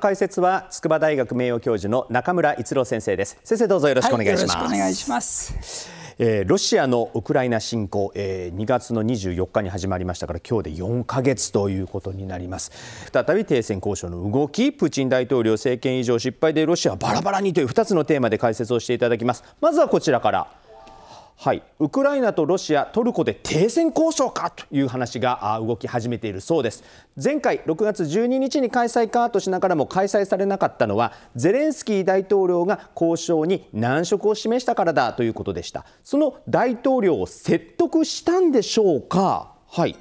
解説は筑波大学名誉教授の中村逸郎先生です先生どうぞよろしくお願いします、はい、よろしくお願いしますえロシアのウクライナ侵攻、え2月の24日に始まりましたから今日で4ヶ月ということになります再び停戦交渉の動きプーチン大統領政権以上失敗でロシアはバラバラにという2つのテーマで解説をしていただきますまずはこちらからはい、ウクライナとロシア、トルコで停戦交渉かという話が動き始めているそうです前回6月12日に開催かとしながらも開催されなかったのはゼレンスキー大統領が交渉に難色を示したからだということでしたその大統領を説得したんでしょうかはい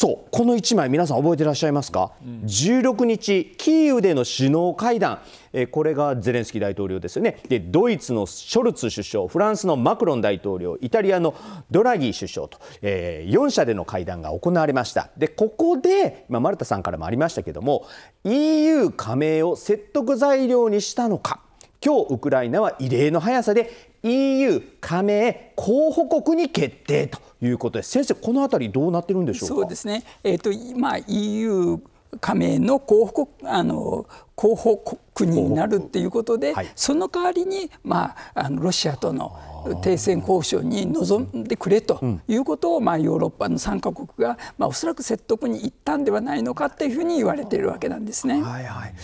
そう、この1枚、皆さん覚えていらっしゃいますか、うん、16日、キーウでの首脳会談、えこれがゼレンスキー大統領ですよねで、ドイツのショルツ首相、フランスのマクロン大統領、イタリアのドラギ首相と、えー、4社での会談が行われました、でここで、今、丸田さんからもありましたけども、EU 加盟を説得材料にしたのか。今日ウクライナは異例の速さで EU 加盟候補国に決定ということです先生、このあたりどうなってるんでしょうか。そうですね、えーと今 EU 加盟の候補国あの候補国になるということで、はい、その代わりに、まあ、あのロシアとの停戦交渉に臨んでくれということを、まあ、ヨーロッパの3か国が、まあ、おそらく説得に行ったんではないのかというふうに言われているわけなんですね、はいはい、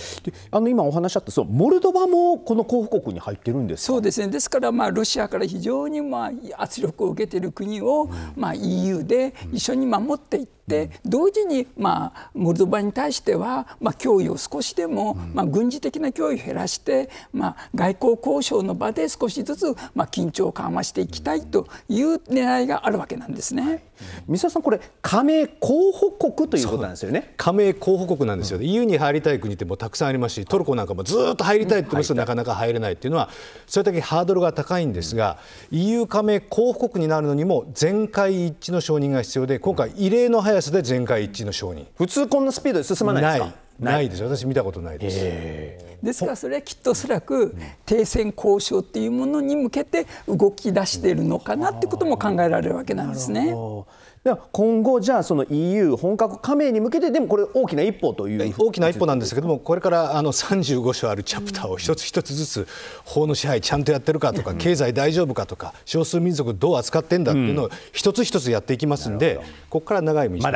あの今お話しあったそのモルドバもこの候補国に入ってるんですそうですねですから、まあ、ロシアから非常に、まあ、圧力を受けている国を、まあ、EU で一緒に守っていって、同時に、まあ、モルドバに対しては、まあ、脅威を少しでも、まあ、軍事的な脅威を減らして、まあ、外交交渉の場で少しずつ、まあ、緊張を緩和していきたいという狙いがあるわけなんですね。い、三沢さん、これ、加盟候補国ということなんですよね加盟候補国なんですよね、うん、EU に入りたい国ってもうたくさんありますし、トルコなんかもずっと入りたいって言いますと、なかなか入れないっていうのは、それだけハードルが高いんですが、うん、EU 加盟候補国になるのにも、全会一致の承認が必要で、今回、異例の速さで全会一致の承認。普通、こんなスピードで進まないですかないです私見たことないです、えー、ですからそれはきっとおそらく停戦交渉っていうものに向けて動き出しているのかなってことも考えられるわけなんですね。うん今後、じゃあその EU 本格加盟に向けて、でもこれ、大きな一歩という大きな一歩なんですけども、これからあの35章あるチャプターを一つ一つずつ、法の支配、ちゃんとやってるかとか、経済大丈夫かとか、少数民族どう扱ってんだっていうのを、一つ一つやっていきますんで、ここから長い道ま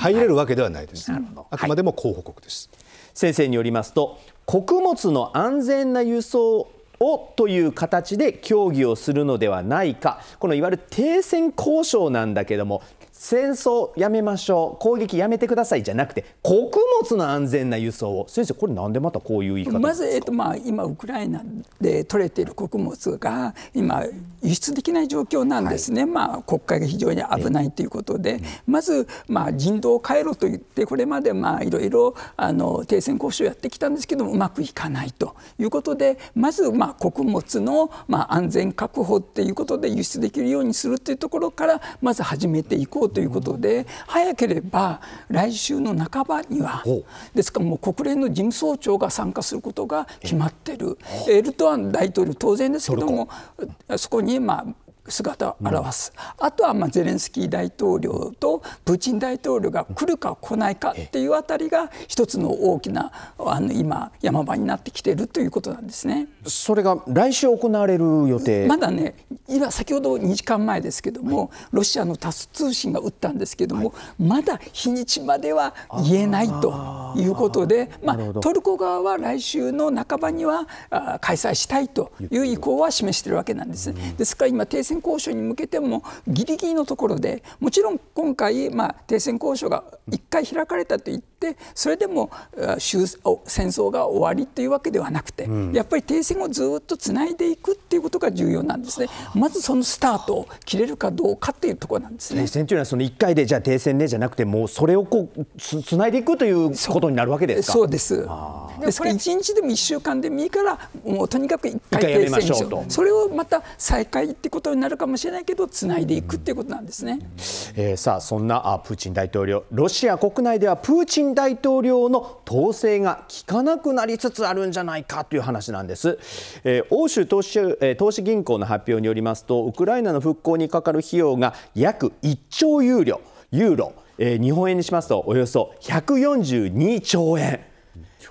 入れるわけではないです、あくまでも候補国です。先生によりますと穀物の安全な輸送をという形で協議をするのではないかこのいわゆる停戦交渉なんだけども戦争やめましょう攻撃やめてくださいじゃなくて穀物の安全な輸送を先生これなんでまたこういう言い方まず、えっとまあ、今ウクライナで取れている穀物が今輸出できない状況なんですね、はい、まあ、国会が非常に危ないということで、まず、まあ、人道を変えろと言ってこれまでまあいろいろあの停戦交渉やってきたんですけどもうまくいかないということでまず、まあ、穀物の、まあ、安全確保ということで輸出できるようにするというところからまず始めていこうということで、早ければ来週の半ばにはですからもう国連の事務総長が参加することが決まっているエルドアン大統領、当然ですけどもそこに、まあ、姿を表す、うん、あとはまあゼレンスキー大統領とプーチン大統領が来るか来ないかっていうあたりが一つの大きなあの今山場になってきているということなんですね。それが来週行われる予定まだね今先ほど2時間前ですけども、はい、ロシアのタス通信が打ったんですけども、はい、まだ日にちまでは言えないということでまあ、トルコ側は来週の半ばには開催したいという意向は示しているわけなんです、ね、ですから今停戦交渉に向けてもギリギリのところでもちろん今回、まあ、停戦交渉が1回開かれたといってでそれでも戦争が終わりというわけではなくて、うん、やっぱり停戦をずっとつないでいくということが重要なんですね、まずそのスタートを切れるかどうかというところなんですね停戦というのは、その1回でじゃあ停戦ねじゃなくて、もうそれをこうつつないでいくということになるわけですかそうですですから1日でも1週間でもいいから、もうとにかく1回停戦しようと、それをまた再開ということになるかもしれないけど、つないでいくということなんですね、うん、えー、さあそんなあプーチン大統領、ロシア国内ではプーチン大統領の統制が効かなくなりつつあるんじゃないかという話なんです、えー、欧州投資,、え投資銀行の発表によりますとウクライナの復興にかかる費用が約1兆ユーロユーロ、えー、日本円にしますとおよそ142兆円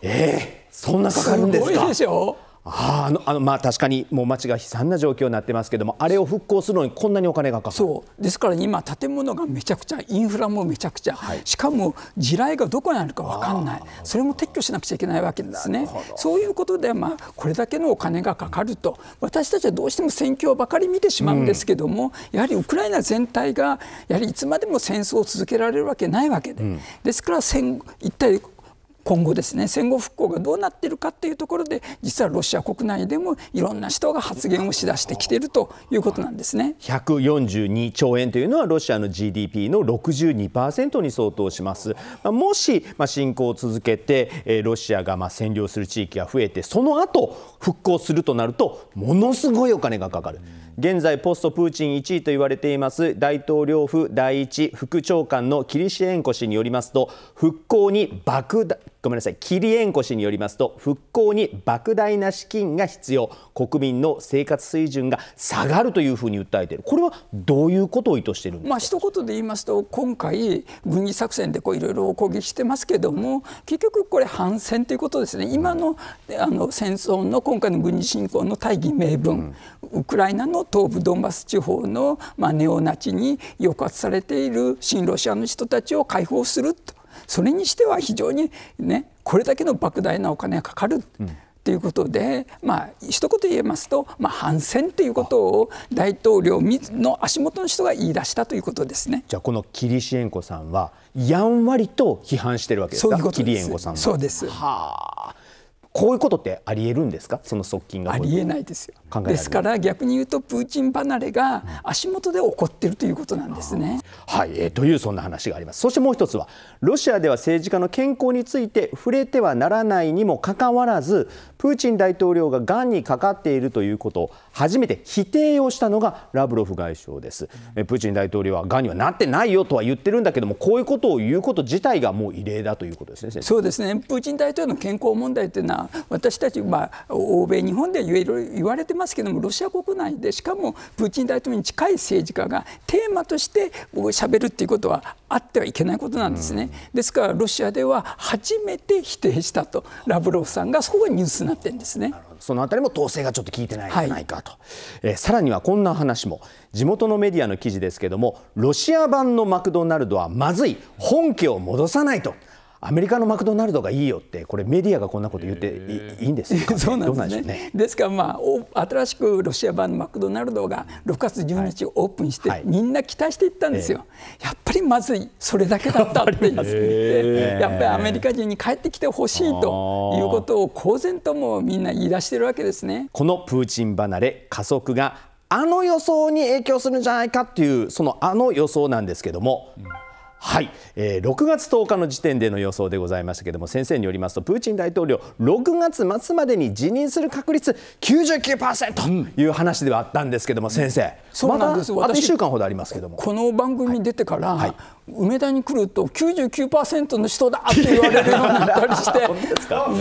えー、そんなかかるんですかすごいでしょああのあのまあ確かにもう町が悲惨な状況になってますけどもあれを復興するのにこんなにお金がかかるそうですから今建物がめちゃくちゃインフラもめちゃくちゃ、はい、しかも地雷がどこにあるか分かんないそれも撤去しなくちゃいけないわけですねそういうことでまあこれだけのお金がかかると私たちはどうしても戦況ばかり見てしまうんですけども、うん、やはりウクライナ全体がやはりいつまでも戦争を続けられるわけないわけで、うん、ですから戦一体今後ですね戦後復興がどうなっているかというところで実はロシア国内でもいろんな人が発言をしだしてきているということなんですね142兆円というのはロシアの GDP の62%に相当します、もし、まあ、侵攻を続けて、ロシアが占領する地域が増えてその後復興するとなるとものすごいお金がかかる現在ポストプーチン1位と言われています大統領府第一副長官のキリシエンコ氏によりますと復興に爆弾ごめんなさいキリエンコ氏によりますと復興に莫大な資金が必要国民の生活水準が下がるというふうに訴えているこれはどういうことを意図しているんですか、まあ、一言で言いますと今回軍事作戦でいろいろ攻撃してますけども結局これ反戦ということですね今のあの戦争の今回の軍事侵攻の大義名分、うん、ウクライナの東部ドンバス地方の、まあ、ネオナチに抑圧されている親ロシアの人たちを解放するとそれにしては非常に、ね、これだけの莫大なお金がかかる。うんということで、まあ一言言えますと、まあ、反戦ということを大統領の足元の人が言い出したということですねじゃあ、このキリシエンコさんは、やんわりと批判してるわけですか、そういうことですそうですはあこういうことってありえるんですかその側近がありえないですよ考えですから逆に言うとプーチン離れが足元で起こっているということなんですね。うん、はい、えー、というそんな話がありますそしてもう一つはロシアでは政治家の健康について触れてはならないにもかかわらずプーチン大統領ががんにかかっているということを初めて否定をしたのがラブロフ外相です。うん、プーチン大統領はがんにはなってないよとは言ってるんだけどもこういうことを言うこと自体がもう異例だということですねそうですねプーチン大統領の健康問題というのは私たち、まあ、欧米、日本でいろいろ言われてますけどもロシア国内でしかもプーチン大統領に近い政治家がテーマとしてしゃべるということはあってはいけないことなんですね。ですからロシアでは初めて否定したとラブロフさんがそこがニュースになってんですね。そのあたりも統制がちょっと効いてないんじゃないかと、はい、えー、さらにはこんな話も地元のメディアの記事ですけどもロシア版のマクドナルドはまずい本家を戻さないとアメリカのマクドナルドがいいよってこれメディアがこんなこと言っていいんですか、ね、そうなんですねですから、まあ、新しくロシア版のマクドナルドが6月12日オープンして、はい、みんな期待していったんですよ、えー、やっぱりまずいそれだけだったって言って、えー、やっぱりアメリカ人に帰ってきてほしいということを公然ともみんな言い出してるわけですねこのプーチン離れ加速があの予想に影響するんじゃないかっていうそのあの予想なんですけども。うんはい、えー、6月10日の時点での予想でございましたけれども先生によりますとプーチン大統領6月末までに辞任する確率99%という話ではあったんですけども、先生そうなんです、ま、あと1週間ほどありますけどもこの番組に出てから、はい、梅田に来ると99%の人だって言われるようになったりして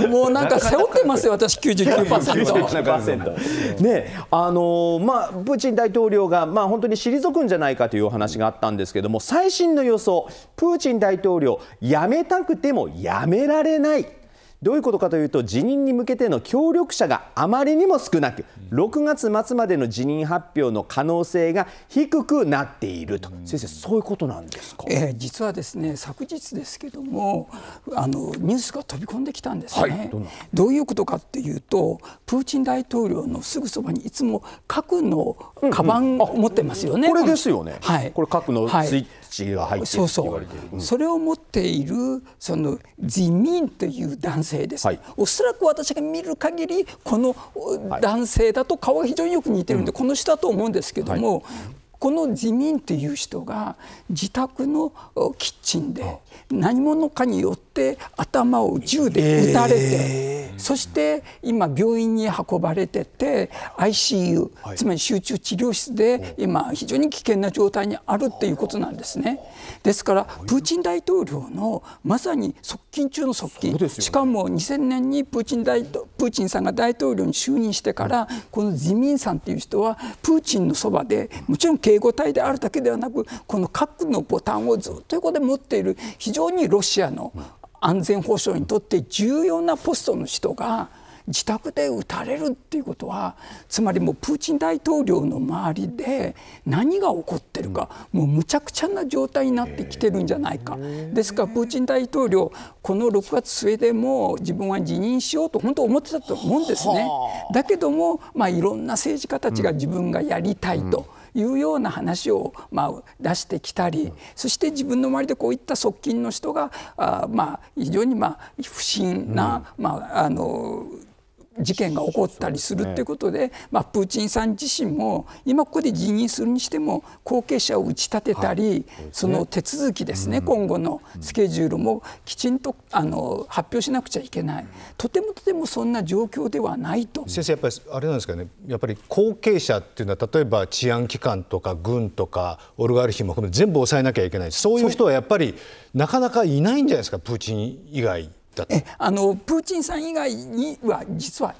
もうなんか背負ってますよ私99%。ねあのまあ、プーチン大統領が、まあ、本当に退くんじゃないかというお話があったんですけども最新の予想プーチン大統領辞めたくても辞められない。どういうことかというと、辞任に向けての協力者があまりにも少なく、6月末までの辞任発表の可能性が低くなっていると、先生、そういうことなんですか、えー、実はですね昨日ですけどもあの、ニュースが飛び込んできたんですね、はい、どどういうことかっていうと、プーチン大統領のすぐそばにいつも核のカバンを持ってますよね。うんうん、これですよね、はい、これ核のツイッ血が入っていると言われている、うん、それを持っているその自民という男性です、はい、おそらく私が見る限りこの男性だと顔が非常によく似てるんで、はい、この人だと思うんですけども、はい、この自民という人が自宅のキッチンで何者かによって頭を銃で撃たれて、えー、そして今病院に運ばれてて ICU、はい、つまり集中治療室で今非常に危険な状態にあるっていうことなんですね。ですからプーチン大統領のまさに側近中の側近、ね、しかも2000年にプーチン大プーチンさんが大統領に就任してからこの自民さんっていう人はプーチンのそばでもちろん警護隊であるだけではなくこの核のボタンをずっと横で持っている非常にロシアの安全保障にとって重要なポストの人が自宅で撃たれるっていうことはつまりもうプーチン大統領の周りで何が起こってるか、もうむちゃくちゃな状態になってきてるんじゃないかですからプーチン大統領この6月末でも自分は辞任しようと本当思ってたと思うんですねだけども、まあ、いろんな政治家たちが自分がやりたいと。いうような話を、まあ、出してきたりそして自分の周りでこういった側近の人があ、まあ、非常に、まあ、不審な、まあ、あの事件が起こったりするということで、ね、まあ、プーチンさん自身も今ここで辞任するにしても後継者を打ち立てたり、はい、その手続きですね、うん、今後のスケジュールもきちんとあの発表しなくちゃいけない、とてもとてもそんな状況ではないと先生、やっぱりあれなんですかね、やっぱり後継者っていうのは、例えば治安機関とか軍とかオルガルヒも全部抑えなきゃいけない、そういう人はやっぱりなかなかいないんじゃないですか、プーチン以外。えあのプーチンさん以外には実は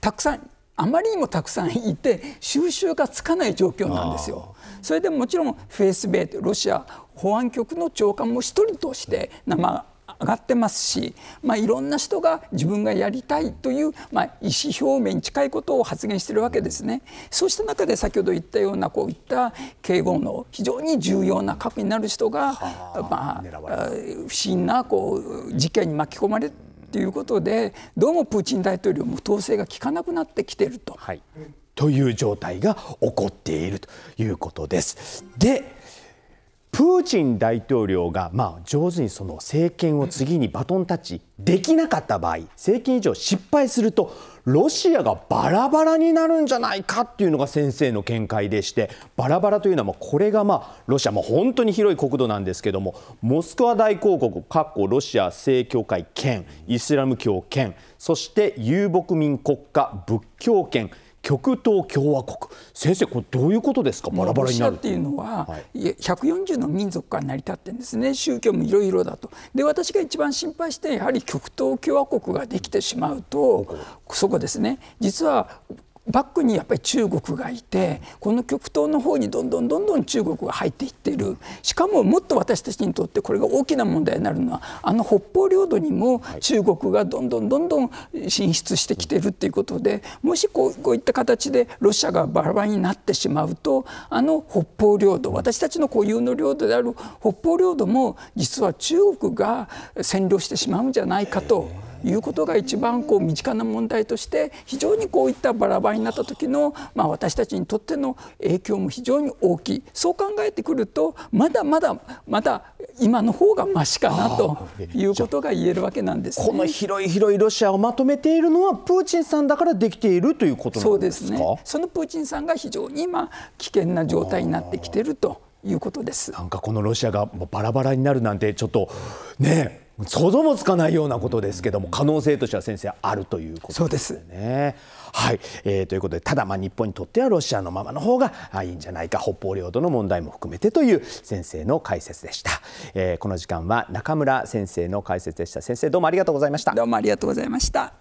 たくさんあまりにもたくさんいて収拾がつかない状況なんですよ。それでもちろんフェイスベイロシア保安局の長官も1人として生上がってますし、まあ、いろんな人が自分がやりたいという、まあ、意思表明に近いことを発言しているわけですね。そうした中で先ほど言ったようなこういった警護の非常に重要な核になる人が、まあ、不審なこう事件に巻き込まれてということでどうもプーチン大統領も統制が効かなくなってきていると、はい。という状態が起こっているということです。でプーチン大統領が、まあ、上手にその政権を次にバトンタッチできなかった場合政権以上失敗するとロシアがバラバラになるんじゃないかっていうのが先生の見解でしてバラバラというのはもうこれが、まあ、ロシアも本当に広い国土なんですけどもモスクワ大公国かっこロシア正教会兼イスラム教兼そして遊牧民国家仏教兼極東共和国先生これどういうことですかバラバラになるっていうのは、はい、140の民族から成り立ってるんですね宗教もいろいろだとで私が一番心配してやはり極東共和国ができてしまうとそこですね実はバックにやっぱり中国がいてこの極東の方にどんどんどんどん中国が入っていっているしかももっと私たちにとってこれが大きな問題になるのはあの北方領土にも中国がどんどんどんどん進出してきているということでもしこうこういった形でロシアがバラバラになってしまうとあの北方領土私たちの固有の領土である北方領土も実は中国が占領してしまうんじゃないかと。いうことが一番こう身近な問題として非常にこういったバラバラになった時の、まあ、私たちにとっての影響も非常に大きいそう考えてくるとまだまだまだ今の方がましかなということが言えるわけなんです、ね、この広い広いロシアをまとめているのはプーチンさんだからできているということなんですかそうですねそのプーチンさんが非常に今危険な状態になってきているということですなんかこのロシアがバラバラになるなんてちょっとね想像もつかないようなことですけども可能性としては先生あるということですね。はいえー、ということでただまあ日本にとってはロシアのままの方がいいんじゃないか北方領土の問題も含めてという先生の解説でした、えー、この時間は中村先生の解説でした先生どうもありがとうございましたどうもありがとうございました